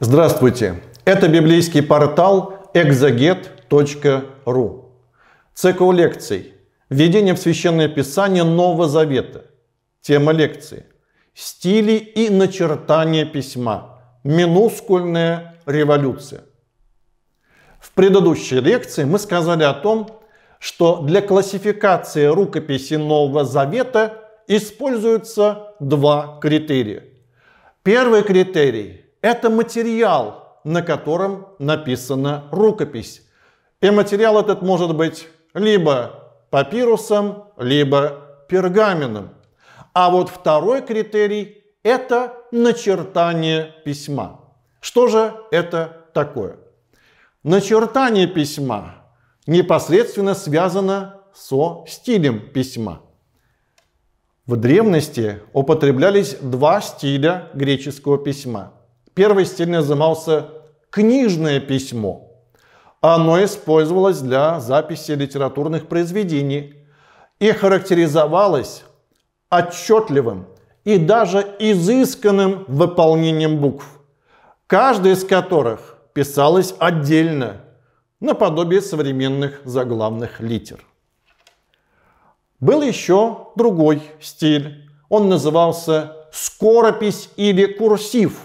Здравствуйте! Это библейский портал exaget.ru. Цикл лекций «Введение в Священное Писание Нового Завета». Тема лекции «Стили и начертание письма. Минускульная революция». В предыдущей лекции мы сказали о том, что для классификации рукописи Нового Завета используются два критерия. Первый критерий – это материал, на котором написана рукопись. И материал этот может быть либо папирусом, либо пергаменом. А вот второй критерий – это начертание письма. Что же это такое? Начертание письма непосредственно связано со стилем письма. В древности употреблялись два стиля греческого письма – Первой стиль назывался «книжное письмо». Оно использовалось для записи литературных произведений и характеризовалось отчетливым и даже изысканным выполнением букв, каждая из которых писалась отдельно, наподобие современных заглавных литер. Был еще другой стиль. Он назывался скоропись или курсив.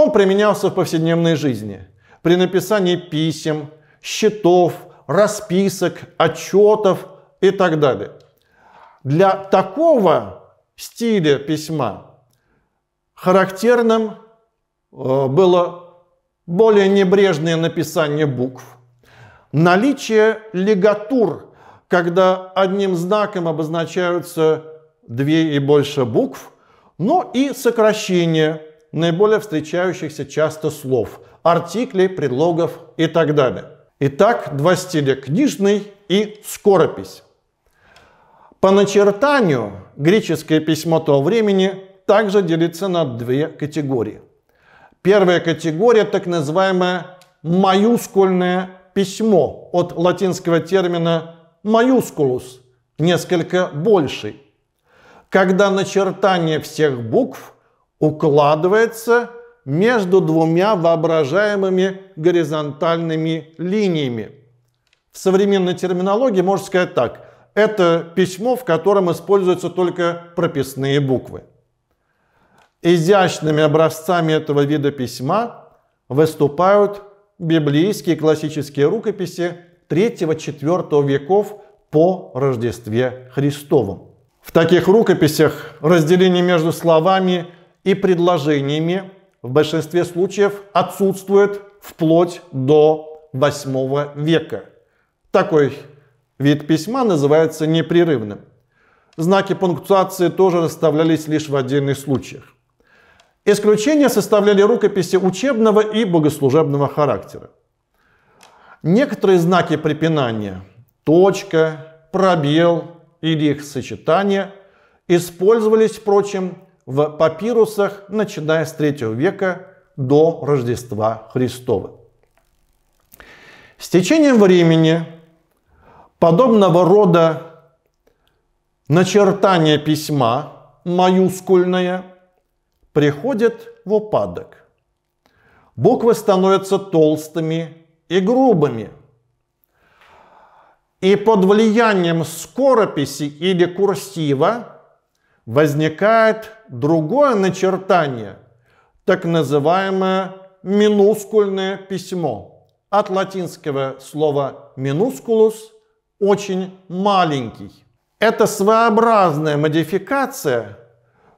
Он применялся в повседневной жизни при написании писем, счетов, расписок, отчетов и так далее. Для такого стиля письма характерным э, было более небрежное написание букв, наличие лигатур, когда одним знаком обозначаются две и больше букв, но и сокращение наиболее встречающихся часто слов, артиклей, предлогов и так далее. Итак, два стиля – книжный и скоропись. По начертанию греческое письмо того времени также делится на две категории. Первая категория – так называемое маюскульное письмо от латинского термина «маюскулус» – несколько больший, когда начертание всех букв – укладывается между двумя воображаемыми горизонтальными линиями. В современной терминологии можно сказать так. Это письмо, в котором используются только прописные буквы. Изящными образцами этого вида письма выступают библейские классические рукописи 3-4 веков по Рождестве Христовому. В таких рукописях разделение между словами – и предложениями в большинстве случаев отсутствует вплоть до 8 века. Такой вид письма называется непрерывным. Знаки пунктуации тоже расставлялись лишь в отдельных случаях. Исключения составляли рукописи учебного и богослужебного характера. Некоторые знаки препинания – точка, пробел или их сочетание – использовались, впрочем, в папирусах, начиная с 3 века до Рождества Христова. С течением времени подобного рода начертание письма маюскульное приходит в упадок. Буквы становятся толстыми и грубыми. И под влиянием скорописи или курсива возникает другое начертание, так называемое минускульное письмо. От латинского слова «минускулус» – очень маленький. Это своеобразная модификация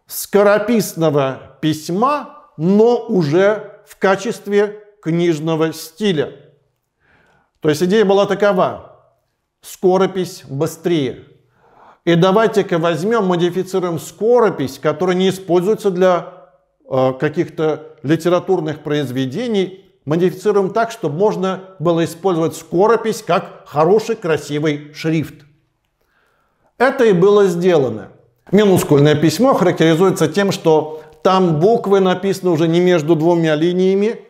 скорописного письма, но уже в качестве книжного стиля. То есть идея была такова – скоропись быстрее – и давайте-ка возьмем, модифицируем скоропись, которая не используется для э, каких-то литературных произведений, модифицируем так, чтобы можно было использовать скоропись как хороший красивый шрифт. Это и было сделано. Минускульное письмо характеризуется тем, что там буквы написаны уже не между двумя линиями,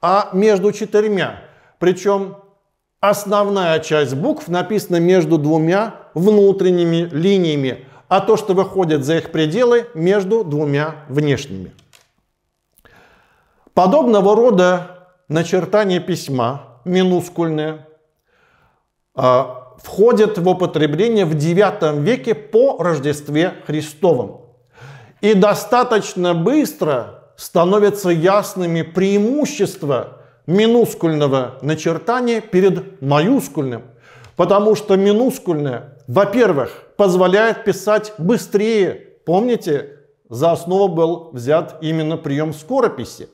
а между четырьмя. Причем основная часть букв написана между двумя внутренними линиями, а то, что выходит за их пределы, между двумя внешними. Подобного рода начертание письма, минускульное, а, входит в употребление в IX веке по Рождестве Христовом. И достаточно быстро становятся ясными преимущества минускульного начертания перед маюскульным. Потому что минускульное, во-первых, позволяет писать быстрее. Помните, за основу был взят именно прием скорописи.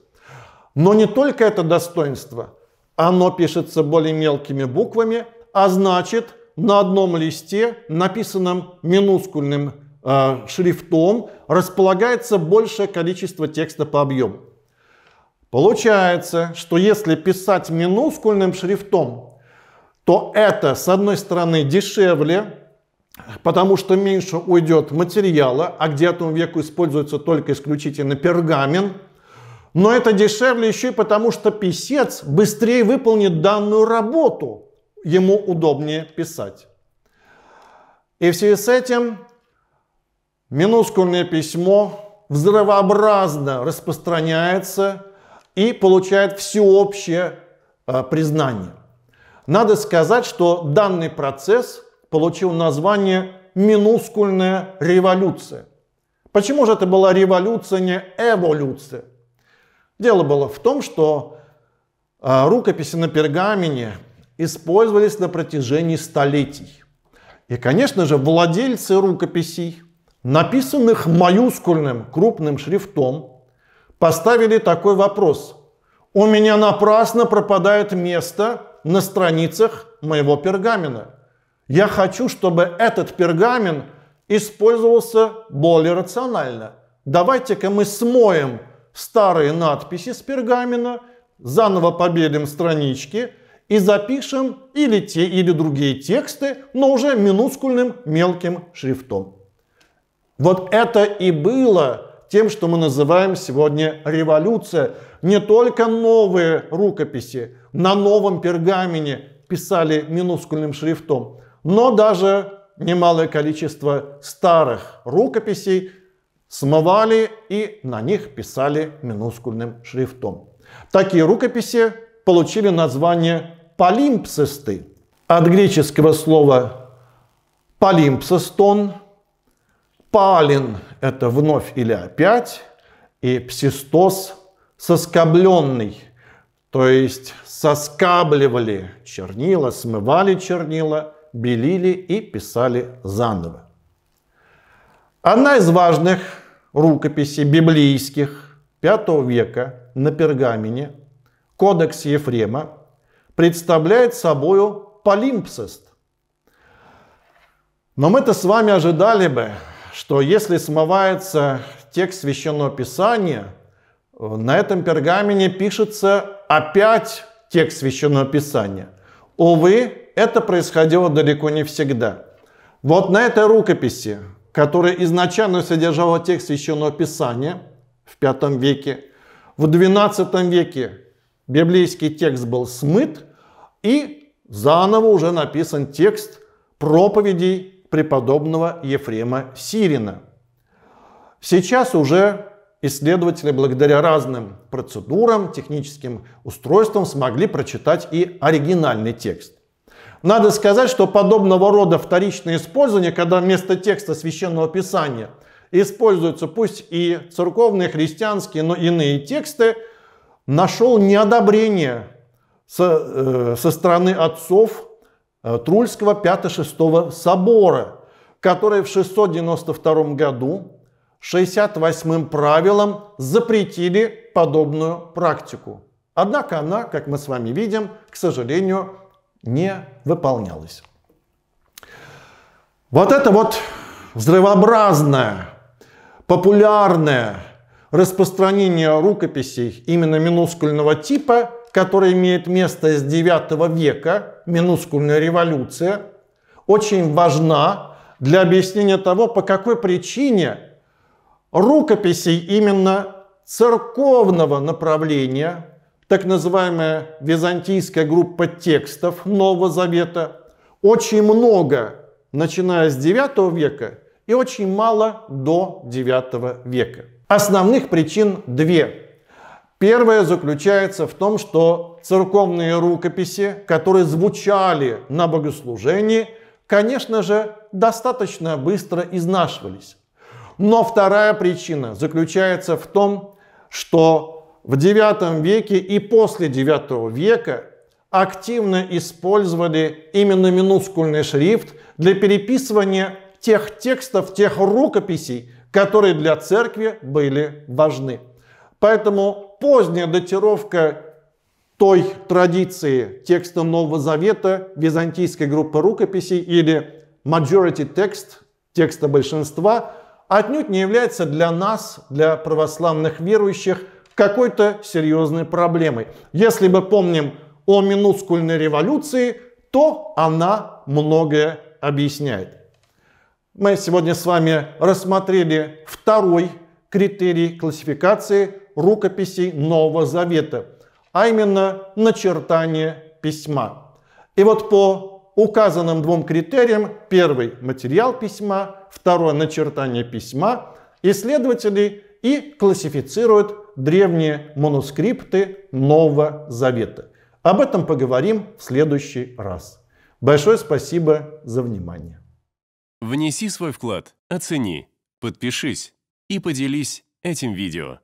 Но не только это достоинство. Оно пишется более мелкими буквами, а значит на одном листе, написанном минускульным э, шрифтом, располагается большее количество текста по объему. Получается, что если писать минускульным шрифтом, то это, с одной стороны, дешевле, потому что меньше уйдет материала, а к 9 веку используется только исключительно пергамент. Но это дешевле еще и потому, что писец быстрее выполнит данную работу, ему удобнее писать. И в связи с этим минускульное письмо взрывообразно распространяется и получает всеобщее э, признание. Надо сказать, что данный процесс получил название «минускульная революция». Почему же это была революция, а не эволюция? Дело было в том, что а, рукописи на пергамене использовались на протяжении столетий. И, конечно же, владельцы рукописей, написанных маюскульным крупным шрифтом, поставили такой вопрос. У меня напрасно пропадает место на страницах моего пергамена. Я хочу, чтобы этот пергамен использовался более рационально. Давайте-ка мы смоем старые надписи с пергамена, заново побелим странички и запишем или те, или другие тексты, но уже минускульным мелким шрифтом. Вот это и было тем, что мы называем сегодня революция. Не только новые рукописи, на новом пергамене писали минускульным шрифтом, но даже немалое количество старых рукописей смывали и на них писали минускульным шрифтом. Такие рукописи получили название полимпсисты от греческого слова полимпсистон, палин – это вновь или опять, и псистос – соскобленный – то есть соскабливали чернила, смывали чернила, белили и писали заново. Одна из важных рукописей библейских V века на пергамене, Кодекс Ефрема, представляет собою полимпсест. Но мы-то с вами ожидали бы, что если смывается текст Священного Писания, на этом пергамене пишется опять текст Священного Писания. Увы, это происходило далеко не всегда. Вот на этой рукописи, которая изначально содержала текст Священного Писания в V веке, в XII веке библейский текст был смыт и заново уже написан текст проповедей преподобного Ефрема Сирина. Сейчас уже исследователи благодаря разным процедурам, техническим устройствам смогли прочитать и оригинальный текст. Надо сказать, что подобного рода вторичное использование, когда вместо текста священного писания используются пусть и церковные, христианские, но иные тексты, нашел неодобрение со, э, со стороны отцов э, Трульского 5-6 собора, которые в 692 году 68 правилом запретили подобную практику. Однако она, как мы с вами видим, к сожалению, не выполнялась. Вот это вот взрывообразное, популярное распространение рукописей именно минускульного типа, которое имеет место с 9 века, минускульная революция, очень важна для объяснения того, по какой причине рукописей именно церковного направления, так называемая византийская группа текстов Нового Завета, очень много, начиная с 9 века и очень мало до 9 века. Основных причин две. Первая заключается в том, что церковные рукописи, которые звучали на богослужении, конечно же, достаточно быстро изнашивались. Но вторая причина заключается в том, что в IX веке и после IX века активно использовали именно минускульный шрифт для переписывания тех текстов, тех рукописей, которые для церкви были важны. Поэтому поздняя датировка той традиции текста Нового Завета, византийской группы рукописей или majority text, текста большинства – отнюдь не является для нас, для православных верующих, какой-то серьезной проблемой. Если мы помним о минускульной революции, то она многое объясняет. Мы сегодня с вами рассмотрели второй критерий классификации рукописей Нового Завета, а именно начертание письма. И вот по указанным двум критериям. Первый – материал письма, второе – начертание письма. Исследователи и классифицируют древние манускрипты Нового Завета. Об этом поговорим в следующий раз. Большое спасибо за внимание. Внеси свой вклад, оцени, подпишись и поделись этим видео.